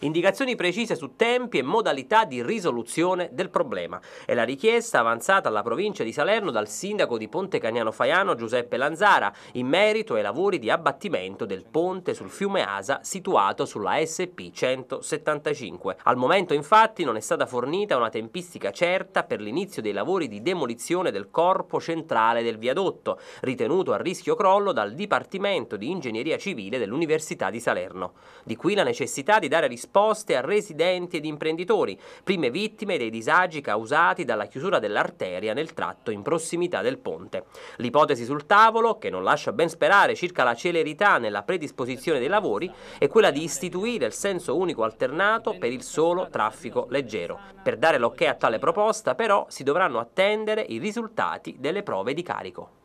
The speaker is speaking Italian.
indicazioni precise su tempi e modalità di risoluzione del problema. È la richiesta avanzata alla provincia di Salerno dal sindaco di Ponte Cagnano Faiano Giuseppe Lanzara in merito ai lavori di abbattimento del ponte sul fiume Asa situato sulla SP 175. Al momento infatti non è stata fornita una tempistica certa per l'inizio dei lavori di demolizione del corpo centrale del viadotto, ritenuto a rischio crollo dal Dipartimento di Ingegneria Civile dell'Università di Salerno. Di qui la necessità di dare risposta esposte a residenti ed imprenditori, prime vittime dei disagi causati dalla chiusura dell'arteria nel tratto in prossimità del ponte. L'ipotesi sul tavolo, che non lascia ben sperare circa la celerità nella predisposizione dei lavori, è quella di istituire il senso unico alternato per il solo traffico leggero. Per dare l'ok a tale proposta, però, si dovranno attendere i risultati delle prove di carico.